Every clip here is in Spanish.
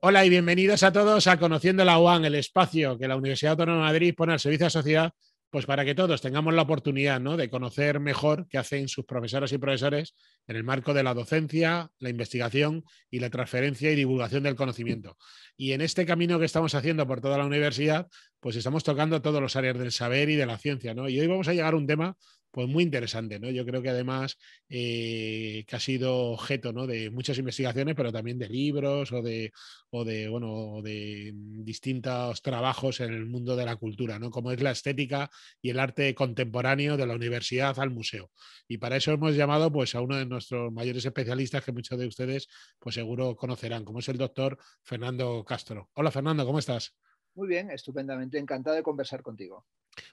Hola y bienvenidos a todos a Conociendo la UAN, el espacio que la Universidad Autónoma de Madrid pone al servicio de la sociedad, pues para que todos tengamos la oportunidad ¿no? de conocer mejor qué hacen sus profesoras y profesores en el marco de la docencia, la investigación y la transferencia y divulgación del conocimiento. Y en este camino que estamos haciendo por toda la universidad, pues estamos tocando todos los áreas del saber y de la ciencia. ¿no? Y hoy vamos a llegar a un tema pues muy interesante, ¿no? Yo creo que además eh, que ha sido objeto ¿no? de muchas investigaciones, pero también de libros o de, o de, bueno, de distintos trabajos en el mundo de la cultura, ¿no? Como es la estética y el arte contemporáneo de la universidad al museo. Y para eso hemos llamado pues, a uno de nuestros mayores especialistas que muchos de ustedes pues seguro conocerán, como es el doctor Fernando Castro. Hola Fernando, ¿cómo estás? Muy bien, estupendamente. Encantado de conversar contigo.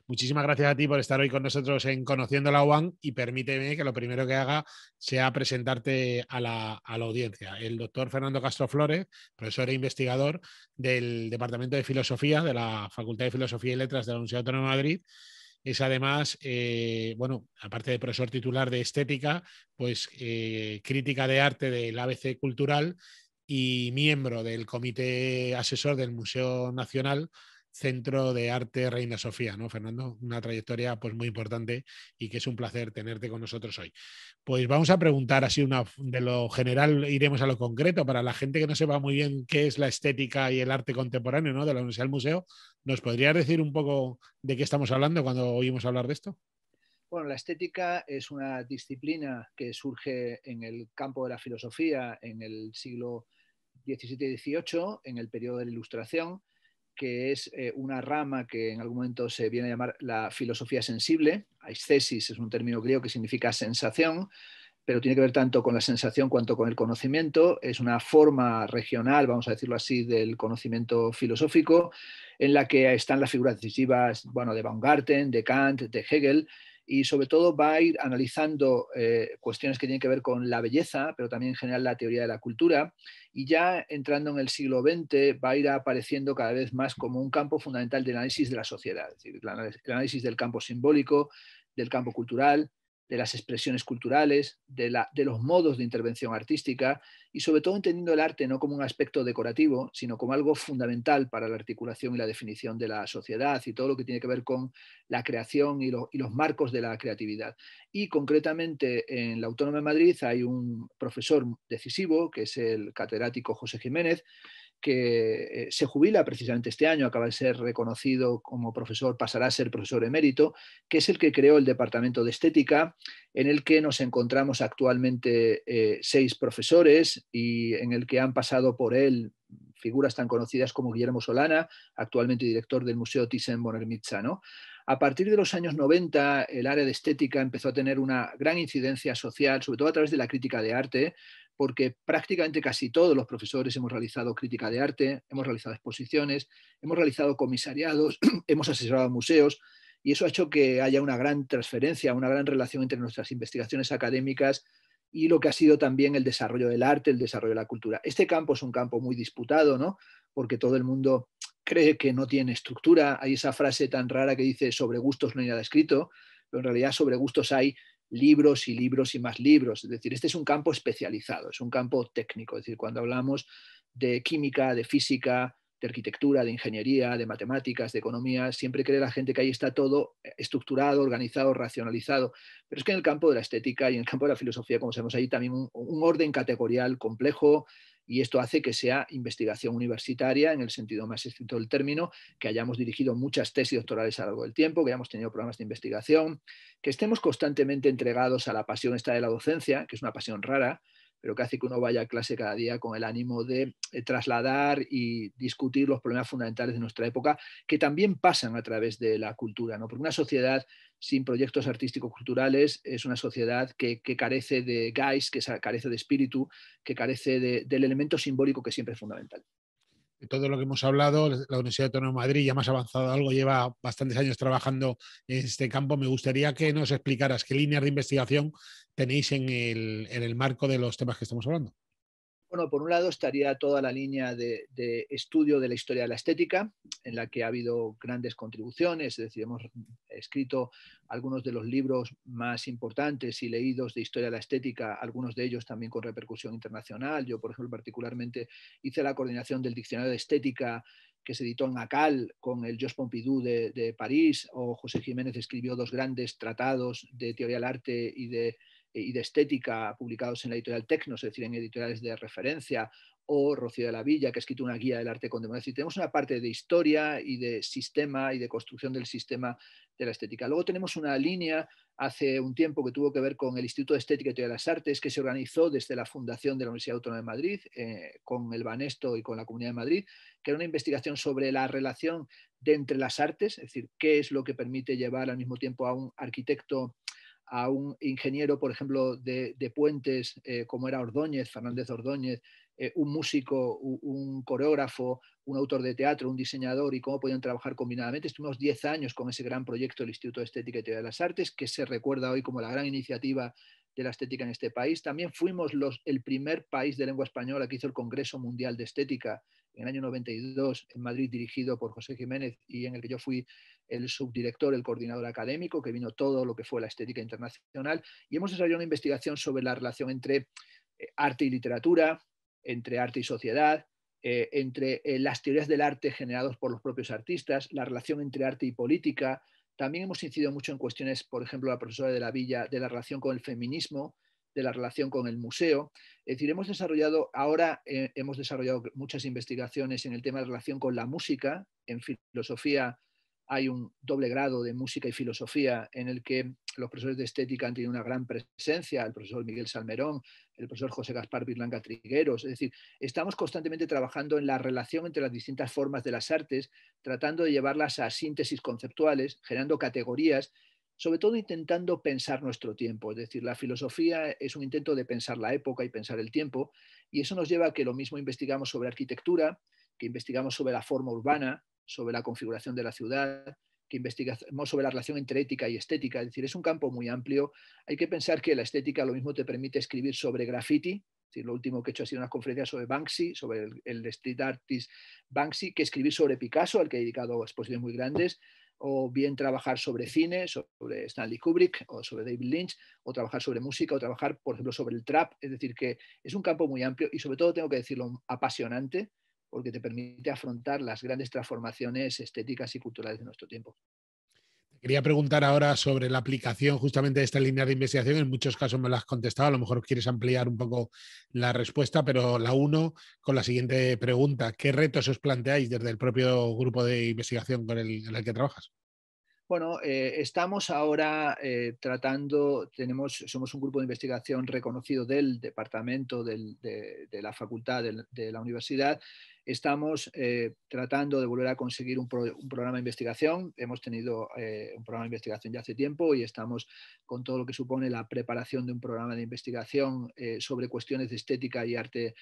Muchísimas gracias a ti por estar hoy con nosotros en Conociendo la UAN y permíteme que lo primero que haga sea presentarte a la, audiencia. El doctor Fernando Castro Flores, profesor e investigador del Departamento de Filosofía de la Facultad de Filosofía y Letras de la Universidad Autónoma de Madrid, es además, eh, bueno, aparte de profesor titular de estética, pues eh, crítica de arte del ABC Cultural y miembro del Comité Asesor del Museo Nacional Centro de Arte Reina Sofía, ¿no, Fernando? Una trayectoria pues muy importante y que es un placer tenerte con nosotros hoy. Pues vamos a preguntar así una de lo general iremos a lo concreto para la gente que no sepa muy bien qué es la estética y el arte contemporáneo, De la Universidad del Museo, ¿nos podrías decir un poco de qué estamos hablando cuando oímos hablar de esto? Bueno, la estética es una disciplina que surge en el campo de la filosofía en el siglo 17-18 en el periodo de la Ilustración, que es eh, una rama que en algún momento se viene a llamar la filosofía sensible. Aiscesis es un término griego que significa sensación, pero tiene que ver tanto con la sensación cuanto con el conocimiento. Es una forma regional, vamos a decirlo así, del conocimiento filosófico, en la que están las figuras decisivas bueno, de Baumgarten, de Kant, de Hegel, y sobre todo va a ir analizando eh, cuestiones que tienen que ver con la belleza, pero también en general la teoría de la cultura, y ya entrando en el siglo XX va a ir apareciendo cada vez más como un campo fundamental de análisis de la sociedad, es decir, el análisis del campo simbólico, del campo cultural, de las expresiones culturales, de, los modos de intervención artística y sobre todo entendiendo el arte no como un aspecto decorativo, sino como algo fundamental para la articulación y la definición de la sociedad y todo lo que tiene que ver con la creación y, y los marcos de la creatividad. Y concretamente en la Autónoma de Madrid hay un profesor decisivo, que es el catedrático José Jiménez, que eh, se jubila precisamente este año, acaba de ser reconocido como profesor, pasará a ser profesor emérito, que es el que creó el Departamento de Estética, en el que nos encontramos actualmente eh, seis profesores y en el que han pasado por él figuras tan conocidas como Guillermo Solana, actualmente director del Museo Thyssen-Bornemisza. ¿no? A partir de los años 90, el área de estética empezó a tener una gran incidencia social, sobre todo a través de la crítica de arte, porque prácticamente casi todos los profesores hemos realizado crítica de arte, hemos realizado exposiciones, hemos realizado comisariados, hemos asesorado museos, y eso ha hecho que haya una gran transferencia, una gran relación entre nuestras investigaciones académicas y lo que ha sido también el desarrollo del arte, el desarrollo de la cultura. Este campo es un campo muy disputado, ¿no? Porque todo el mundo cree que no tiene estructura. Hay esa frase tan rara que dice sobre gustos no hay nada escrito, pero en realidad sobre gustos hay libros y libros y más libros. Es decir, este es un campo especializado, es un campo técnico. Es decir, cuando hablamos de química, de física, de arquitectura, de ingeniería, de matemáticas, de economía, siempre cree la gente que ahí está todo estructurado, organizado, racionalizado. Pero es que en el campo de la estética y en el campo de la filosofía, como sabemos, hay también un, un orden categorial complejo, y esto hace que sea investigación universitaria en el sentido más estricto del término, que hayamos dirigido muchas tesis doctorales a lo largo del tiempo, que hayamos tenido programas de investigación, que estemos constantemente entregados a la pasión esta de la docencia, que es una pasión rara, pero que hace que uno vaya a clase cada día con el ánimo de eh, trasladar y discutir los problemas fundamentales de nuestra época, que también pasan a través de la cultura, ¿no? Porque una sociedad sin proyectos artísticos culturales es una sociedad que, carece de guys, que carece de espíritu, que carece del elemento simbólico que siempre es fundamental. Eh, todo lo que hemos hablado, la Universidad Autónoma de Madrid ya más avanzado algo, lleva bastantes años trabajando en este campo. Me gustaría que nos explicaras qué líneas de investigación tenéis en el, en el marco de los temas que estamos hablando. Bueno, por un lado estaría toda la línea de, estudio de la historia de la estética, en la que ha habido grandes contribuciones, es decir, hemos escrito algunos de los libros más importantes y leídos de historia de la estética, algunos de ellos también con repercusión internacional. Yo, por ejemplo, particularmente hice la coordinación del diccionario de estética que se editó en ACAL con el Jos Pompidou de París, o José Jiménez escribió dos grandes tratados de teoría del arte y de eh, y de estética publicados en la editorial Tecnos, es decir, en editoriales de referencia, o Rocío de la Villa, que ha escrito una guía del arte contemporáneo. Es tenemos una parte de historia y de sistema y de construcción del sistema de la estética. Luego tenemos una línea hace un tiempo que tuvo que ver con el Instituto de Estética y Teoría de las Artes, que se organizó desde la fundación de la Universidad Autónoma de Madrid, eh, con el Banesto y con la Comunidad de Madrid, que era una investigación sobre la relación de entre las artes, es decir, qué es lo que permite llevar al mismo tiempo a un arquitecto a un ingeniero, por ejemplo, de, puentes eh, como era Ordóñez, Fernández Ordóñez, eh, un músico, un, coreógrafo, un autor de teatro, un diseñador y cómo podían trabajar combinadamente. Estuvimos 10 años con ese gran proyecto del Instituto de Estética y Teoría de las Artes, que se recuerda hoy como la gran iniciativa de la estética en este país. También fuimos los, el primer país de lengua española que hizo el Congreso Mundial de Estética en el año 92 en Madrid, dirigido por José Jiménez y en el que yo fui el subdirector, el coordinador académico, que vino todo lo que fue la estética internacional. Y hemos desarrollado una investigación sobre la relación entre eh, arte y literatura, entre arte y sociedad, eh, entre eh, las teorías del arte generadas por los propios artistas, la relación entre arte y política, también hemos incidido mucho en cuestiones, por ejemplo, la profesora de la Villa, de la relación con el feminismo, de la relación con el museo. Es decir, hemos desarrollado, ahora eh, hemos desarrollado muchas investigaciones en el tema de relación con la música, en filosofía hay un doble grado de música y filosofía en el que los profesores de estética han tenido una gran presencia, el profesor Miguel Salmerón, el profesor José Gaspar Virlanga Trigueros, es decir, estamos constantemente trabajando en la relación entre las distintas formas de las artes, tratando de llevarlas a síntesis conceptuales, generando categorías, sobre todo intentando pensar nuestro tiempo, es decir, la filosofía es un intento de pensar la época y pensar el tiempo, y eso nos lleva a que lo mismo investigamos sobre arquitectura, que investigamos sobre la forma urbana, sobre la configuración de la ciudad, que investigamos sobre la relación entre ética y estética. Es decir, es un campo muy amplio. Hay que pensar que la estética lo mismo te permite escribir sobre graffiti. Es lo último que he hecho ha sido unas conferencias sobre Banksy, sobre el, street artist Banksy, que escribir sobre Picasso, al que he dedicado exposiciones muy grandes o bien trabajar sobre cine, sobre Stanley Kubrick o sobre David Lynch, o trabajar sobre música, o trabajar, por ejemplo, sobre el trap. Es decir, que es un campo muy amplio y sobre todo, tengo que decirlo, apasionante, porque te permite afrontar las grandes transformaciones estéticas y culturales de nuestro tiempo. Quería preguntar ahora sobre la aplicación justamente de esta línea de investigación. En muchos casos me la has contestado, a lo mejor quieres ampliar un poco la respuesta, pero la uno con la siguiente pregunta. ¿Qué retos os planteáis desde el propio grupo de investigación con el, el que trabajas? Bueno, eh, estamos ahora eh, tratando, tenemos, somos un grupo de investigación reconocido del departamento de, la facultad de la universidad Estamos eh, tratando de volver a conseguir un, programa de investigación. Hemos tenido eh, un programa de investigación ya hace tiempo y estamos con todo lo que supone la preparación de un programa de investigación eh, sobre cuestiones de estética y arte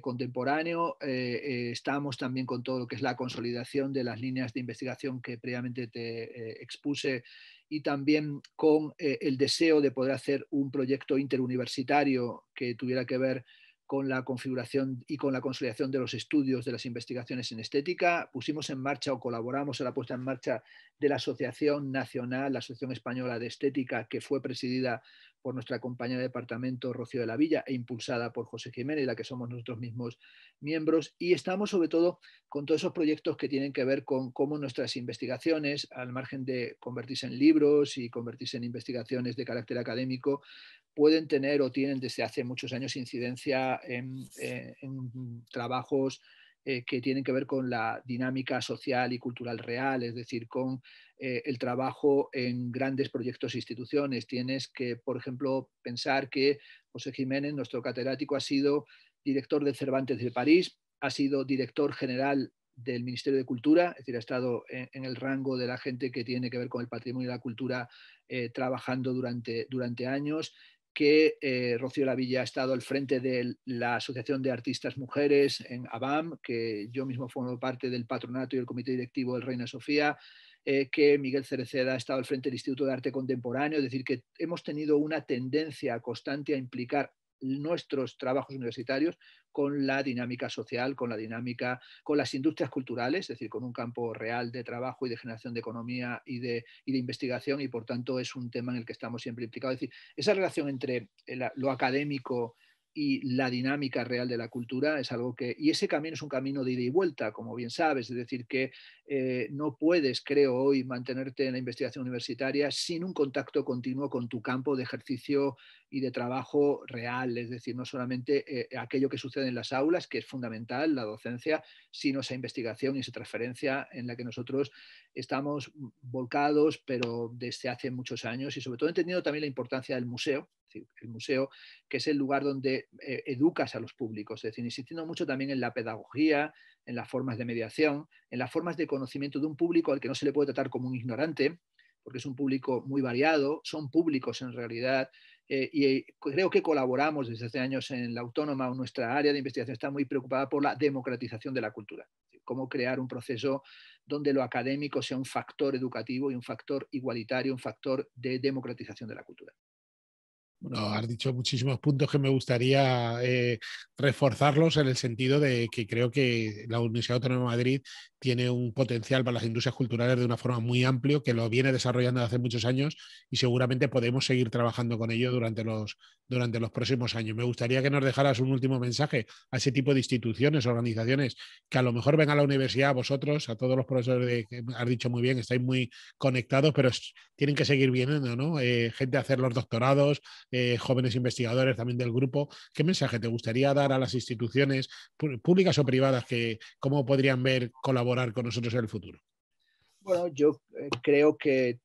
contemporáneo. estamos también con todo lo que es la consolidación de las líneas de investigación que previamente te expuse y también con el deseo de poder hacer un proyecto interuniversitario que tuviera que ver con la configuración y con la consolidación de los estudios de las investigaciones en estética. Pusimos en marcha o colaboramos en la puesta en marcha de la Asociación Nacional, la Asociación Española de Estética, que fue presidida por nuestra compañera de departamento Rocío de la Villa e impulsada por José Jiménez, la que somos nosotros mismos miembros. Y estamos sobre todo con todos esos proyectos que tienen que ver con cómo nuestras investigaciones, al margen de convertirse en libros y convertirse en investigaciones de carácter académico, pueden tener o tienen desde hace muchos años incidencia en, eh, trabajos eh, que tienen que ver con la dinámica social y cultural real, es decir, con eh, el trabajo en grandes proyectos e instituciones. Tienes que, por ejemplo, pensar que José Jiménez, nuestro catedrático, ha sido director de Cervantes de París, ha sido director general del Ministerio de Cultura, es decir, ha estado en, el rango de la gente que tiene que ver con el patrimonio y la cultura trabajando durante, durante años que eh, Rocío Lavilla ha estado al frente de la Asociación de Artistas Mujeres en ABAM, que yo mismo formo parte del patronato y el comité directivo del Reina Sofía, eh, que Miguel Cereceda ha estado al frente del Instituto de Arte Contemporáneo, es decir, que hemos tenido una tendencia constante a implicar nuestros trabajos universitarios con la dinámica social, con la dinámica, con las industrias culturales, es decir, con un campo real de trabajo y de generación de economía y de, y de investigación, y por tanto es un tema en el que estamos siempre implicados. Es decir, esa relación entre eh, lo académico, y la dinámica real de la cultura es algo que... Y ese camino es un camino de ida y vuelta, como bien sabes, es decir, que eh, no puedes, creo hoy, mantenerte en la investigación universitaria sin un contacto continuo con tu campo de ejercicio y de trabajo real, es decir, no solamente eh, aquello que sucede en las aulas, que es fundamental, la docencia, sino esa investigación y esa transferencia en la que nosotros estamos volcados, pero desde hace muchos años y sobre todo entendiendo también la importancia del museo, el museo, que es el lugar donde eh, educas a los públicos, es decir, insistiendo mucho también en la pedagogía, en las formas de mediación, en las formas de conocimiento de un público al que no se le puede tratar como un ignorante, porque es un público muy variado, son públicos en realidad, eh, y eh, creo que colaboramos desde hace años en la autónoma, nuestra área de investigación está muy preocupada por la democratización de la cultura, cómo crear un proceso donde lo académico sea un factor educativo y un factor igualitario, un factor de democratización de la cultura. Bueno, has dicho muchísimos puntos que me gustaría eh, reforzarlos en el sentido de que creo que la Universidad Autónoma de Madrid tiene un potencial para las industrias culturales de una forma muy amplio, que lo viene desarrollando hace muchos años y seguramente podemos seguir trabajando con ello durante los, durante los próximos años. Me gustaría que nos dejaras un último mensaje a ese tipo de instituciones, organizaciones, que a lo mejor ven a la universidad, a vosotros, a todos los profesores de, que has dicho muy bien, estáis muy conectados, pero tienen que seguir viniendo, ¿no? Eh, gente a hacer los doctorados, eh, jóvenes investigadores también del grupo. ¿Qué mensaje te gustaría dar a las instituciones públicas o privadas que cómo podrían ver colaborar con nosotros en el futuro? Bueno, yo eh, creo que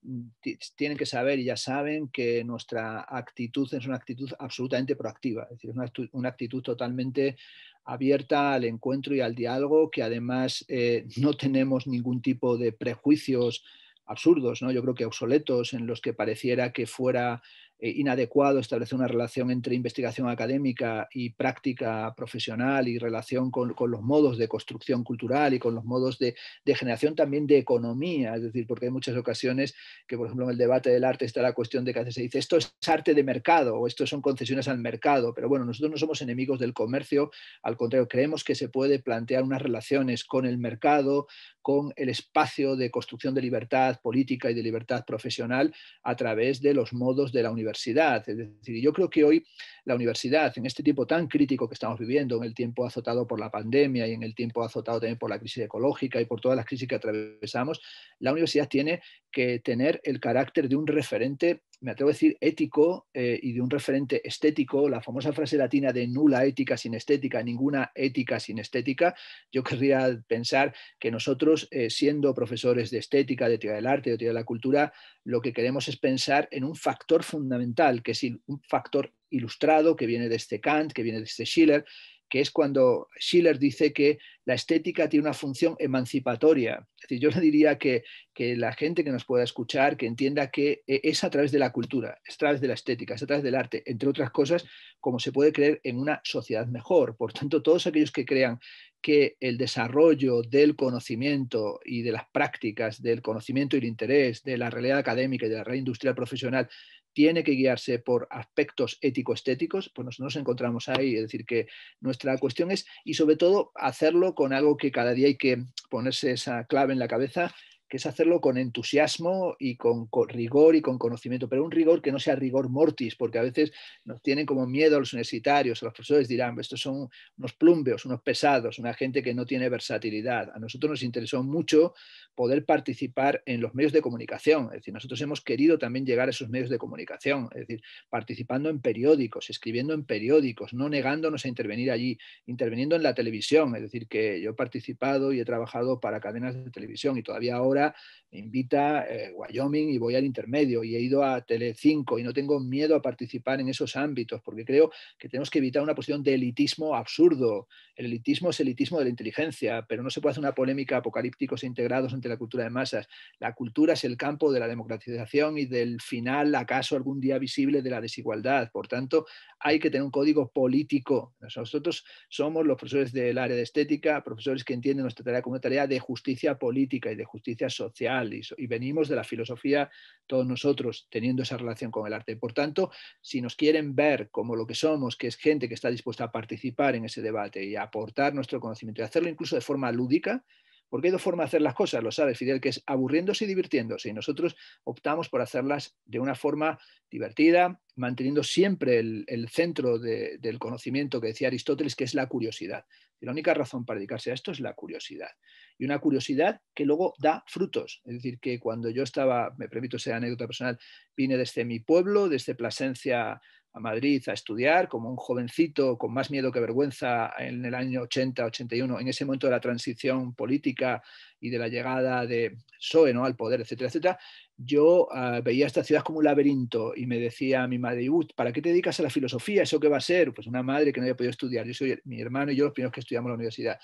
tienen que saber y ya saben que nuestra actitud es una actitud absolutamente proactiva, es decir, una, actitud totalmente abierta al encuentro y al diálogo, que además eh, no tenemos ningún tipo de prejuicios absurdos, ¿no? yo creo que obsoletos, en los que pareciera que fuera eh, inadecuado establecer una relación entre investigación académica y práctica profesional y relación con, los modos de construcción cultural y con los modos de, de, generación también de economía, es decir, porque hay muchas ocasiones que, por ejemplo, en el debate del arte está la cuestión de que se dice esto es arte de mercado o esto son concesiones al mercado, pero bueno, nosotros no somos enemigos del comercio, al contrario, creemos que se puede plantear unas relaciones con el mercado, con el espacio de construcción de libertad política y de libertad profesional a través de los modos de la universidad. Es decir, yo creo que hoy la universidad, en este tiempo tan crítico que estamos viviendo, en el tiempo azotado por la pandemia y en el tiempo azotado también por la crisis ecológica y por todas las crisis que atravesamos, la universidad tiene que tener el carácter de un referente me atrevo a decir, ético eh, y de un referente estético, la famosa frase latina de nula ética sin estética, ninguna ética sin estética, yo querría pensar que nosotros, eh, siendo profesores de estética, de teoría del arte, de teoría de la cultura, lo que queremos es pensar en un factor fundamental, que es un factor ilustrado que viene de este Kant, que viene de este Schiller, que es cuando Schiller dice que la estética tiene una función emancipatoria. yo le diría que, que, la gente que nos pueda escuchar, que entienda que e-, es a través de la cultura, es a través de la estética, es a través del arte, entre otras cosas, como se puede creer en una sociedad mejor. Por tanto, todos aquellos que crean que el desarrollo del conocimiento y de las prácticas del conocimiento y el interés de la realidad académica y de la realidad industrial profesional tiene que guiarse por aspectos ético-estéticos, pues nos encontramos ahí. Es decir, que nuestra cuestión es, y sobre todo, hacerlo con algo que cada día hay que ponerse esa clave en la cabeza, es hacerlo con entusiasmo y con, rigor y con conocimiento, pero un rigor que no sea rigor mortis, porque a veces nos tienen como miedo a los universitarios, a los profesores dirán, pues estos son unos plumbeos, unos pesados, una gente que no tiene versatilidad. A nosotros nos interesó mucho poder participar en los medios de comunicación, es decir, nosotros hemos querido también llegar a esos medios de comunicación, es decir, participando en periódicos, escribiendo en periódicos, no negándonos a intervenir allí, interviniendo en la televisión, es decir, que yo he participado y he trabajado para cadenas de televisión y todavía ahora me invita eh, Wyoming y voy al intermedio y he ido a Telecinco y no tengo miedo a participar en esos ámbitos porque creo que tenemos que evitar una posición de elitismo absurdo. El elitismo es elitismo de la inteligencia, pero no se puede hacer una polémica apocalípticos e integrados ante la cultura de masas. La cultura es el campo de la democratización y del final, acaso algún día visible, de la desigualdad. Por tanto, hay que tener un código político. Nosotros somos los profesores del área de estética, profesores que entienden nuestra tarea como una tarea de justicia política y de justicia social y, venimos de la filosofía todos nosotros teniendo esa relación con el arte. Por tanto, si nos quieren ver como lo que somos, que es gente que está dispuesta a participar en ese debate y aportar nuestro conocimiento y hacerlo incluso de forma lúdica, porque hay dos formas de hacer las cosas, lo sabe Fidel, que es aburriéndose y divirtiéndose. Y nosotros optamos por hacerlas de una forma divertida, manteniendo siempre el, centro del conocimiento que decía Aristóteles, que es la curiosidad. Y la única razón para dedicarse a esto es la curiosidad. Y una curiosidad que luego da frutos. Es decir, que cuando yo estaba, me permito ser anécdota personal, vine desde mi pueblo, desde Plasencia a Madrid a estudiar como un jovencito con más miedo que vergüenza en el año 80, 81, en ese momento de la transición política y de la llegada de PSOE al poder, etcétera, etcétera, yo ah, veía esta ciudad como un laberinto y me decía a mi madre, ¿para qué te dedicas a la filosofía? ¿Eso qué va a ser? Pues una madre que no había podido estudiar. Yo soy mi hermano y yo los primeros que estudiamos en la universidad.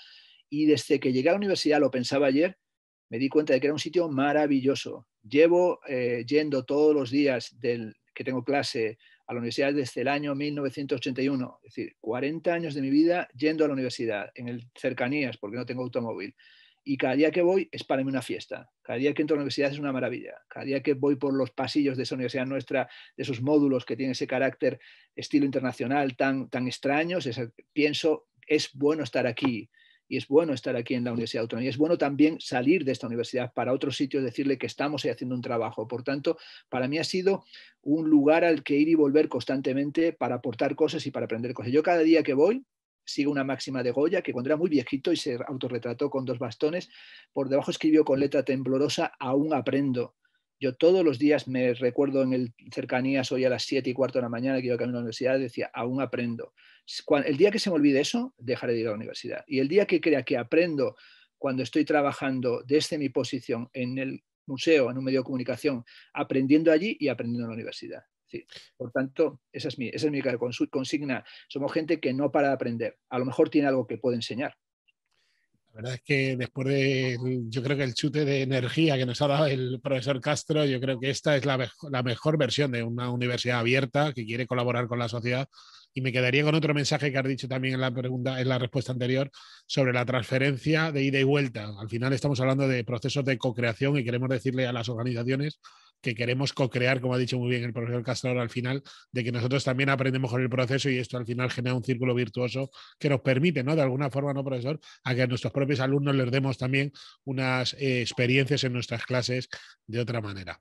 Y desde que llegué a la universidad, lo pensaba ayer, me di cuenta de que era un sitio maravilloso. Llevo eh, yendo todos los días del, que tengo clase a la universidad desde el año 1981, es decir, 40 años de mi vida yendo a la universidad, en el cercanías, porque no tengo automóvil. Y cada día que voy es para mí una fiesta. Cada día que entro a la universidad es una maravilla. Cada día que voy por los pasillos de esa universidad nuestra, de esos módulos que tienen ese carácter estilo internacional tan, tan extraños, pienso, es bueno estar aquí y es bueno estar aquí en la Universidad Autónoma. Y es bueno también salir de esta universidad para otros sitios, decirle que estamos ahí haciendo un trabajo. Por tanto, para mí ha sido un lugar al que ir y volver constantemente para aportar cosas y para aprender cosas. Yo cada día que voy, sigo una máxima de Goya, que cuando era muy viejito y se autorretrató con dos bastones, por debajo escribió con letra temblorosa, aún aprendo. Yo todos los días me recuerdo en el cercanías hoy a las 7 y cuarto de la mañana que iba camino a la universidad, decía, aún aprendo. el día que se me olvide eso, dejaré de ir a la universidad. Y el día que crea que aprendo cuando estoy trabajando desde mi posición en el museo, en un medio de comunicación, aprendiendo allí y aprendiendo en la universidad. Por tanto, esa es mi, esa es mi consigna. Somos gente que no para de aprender. A lo mejor tiene algo que puede enseñar, la verdad es que después de, yo creo que el chute de energía que nos ha dado el profesor Castro, yo creo que esta es la, mejor versión de una universidad abierta que quiere colaborar con la sociedad. Y me quedaría con otro mensaje que has dicho también en la pregunta, en la respuesta anterior, sobre la transferencia de ida y vuelta. Al final estamos hablando de procesos de co-creación y queremos decirle a las organizaciones que queremos co-crear, como ha dicho muy bien el profesor Castro al final, de que nosotros también aprendemos con el proceso y esto al final genera un círculo virtuoso que nos permite, ¿no? De alguna forma, ¿no, profesor? A que a nuestros propios alumnos les demos también unas eh, experiencias en nuestras clases de otra manera.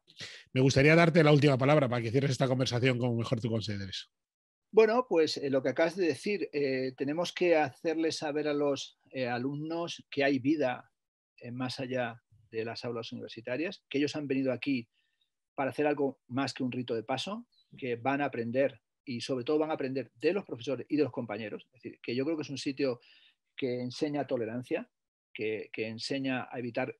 Me gustaría darte la última palabra para que cierres esta conversación como mejor tú consideres. Bueno, pues eh, lo que acabas de decir, eh, tenemos que hacerles saber a los alumnos que hay vida más allá de las aulas universitarias, que ellos han venido aquí para hacer algo más que un rito de paso, que van a aprender y sobre todo van a aprender de los profesores y de los compañeros. Es decir, que yo creo que es un sitio que enseña tolerancia, que, enseña a evitar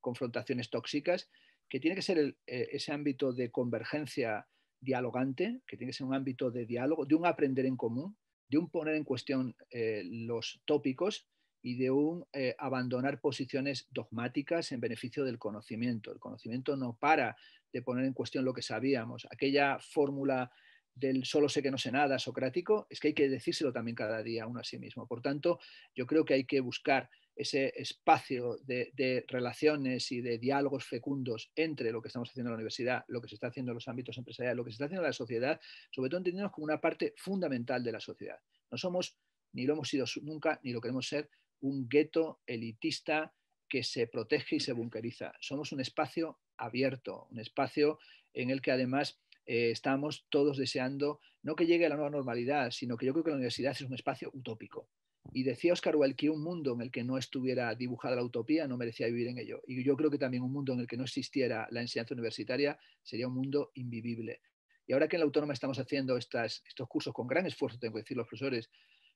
confrontaciones tóxicas, que tiene que ser e, ese ámbito de convergencia dialogante, que tiene que ser un ámbito de diálogo, de un aprender en común, de un poner en cuestión eh, los tópicos y de un eh, abandonar posiciones dogmáticas en beneficio del conocimiento. El conocimiento no para de poner en cuestión lo que sabíamos. Aquella fórmula del solo sé que no sé nada socrático, es que hay que decírselo también cada día uno a sí mismo. Por tanto, yo creo que hay que buscar ese espacio de, relaciones y de diálogos fecundos entre lo que estamos haciendo en la universidad, lo que se está haciendo en los ámbitos empresariales, lo que se está haciendo en la sociedad, sobre todo entendiendo como una parte fundamental de la sociedad. No somos, ni lo hemos sido nunca, ni lo queremos ser, un gueto elitista que se protege y se bunkeriza. Somos un espacio abierto, un espacio en el que además eh, estamos todos deseando, no que llegue a la nueva normalidad, sino que yo creo que la universidad es un espacio utópico. Y decía Oscar Wilde que un mundo en el que no estuviera dibujada la utopía no merecía vivir en ello. Y yo creo que también un mundo en el que no existiera la enseñanza universitaria sería un mundo invivible. Y ahora que en la autónoma estamos haciendo estos cursos con gran esfuerzo, tengo que decir, los profesores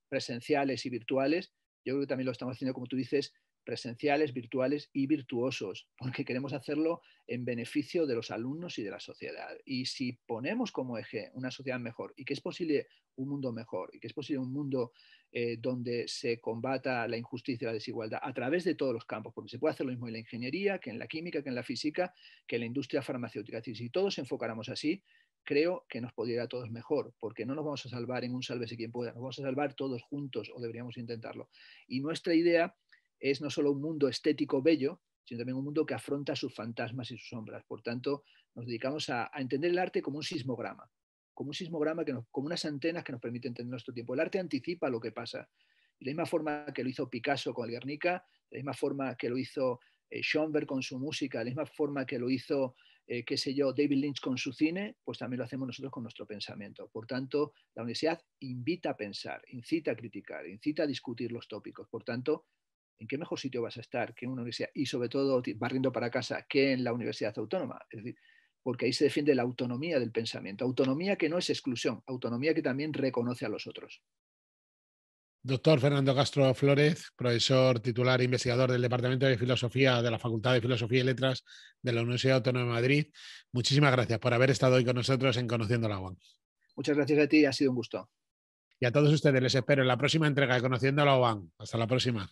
presenciales y virtuales, yo creo que también lo estamos haciendo, como tú dices, presenciales, virtuales y virtuosos, porque queremos hacerlo en beneficio de los alumnos y de la sociedad. Y si ponemos como eje una sociedad mejor y que es posible un mundo mejor y que es posible un mundo eh, donde se combata la injusticia y la desigualdad a través de todos los campos, porque se puede hacer lo mismo en la ingeniería, que en la química, que en la física, que en la industria farmacéutica. Es decir, si todos enfocáramos así, creo que nos podría a todos mejor, porque no nos vamos a salvar en un salve si quien pueda, nos vamos a salvar todos juntos o deberíamos intentarlo. Y nuestra idea es no solo un mundo estético bello, sino también un mundo que afronta sus fantasmas y sus sombras. Por tanto, nos dedicamos a, entender el arte como un sismograma, como un sismograma, que como unas antenas que nos permiten entender nuestro tiempo. El arte anticipa lo que pasa. De la misma forma que lo hizo Picasso con la Guernica, de la misma forma que lo hizo eh, Schoenberg con su música, de la misma forma que lo hizo eh, qué sé yo, David Lynch con su cine, pues también lo hacemos nosotros con nuestro pensamiento. Por tanto, la universidad invita a pensar, incita a criticar, incita a discutir los tópicos. Por tanto, ¿en qué mejor sitio vas a estar que en una universidad? Y sobre todo, barriendo para casa, que en la universidad autónoma. porque ahí se defiende la autonomía del pensamiento. Autonomía que no es exclusión, autonomía que también reconoce a los otros. Doctor Fernando Castro Flores, profesor titular e investigador del Departamento de Filosofía de la Facultad de Filosofía y Letras de la Universidad Autónoma de Madrid. Muchísimas gracias por haber estado hoy con nosotros en Conociendo la UAM. Muchas gracias a ti, ha sido un gusto. Y a todos ustedes les espero en la próxima entrega de Conociendo la UAM. Hasta la próxima.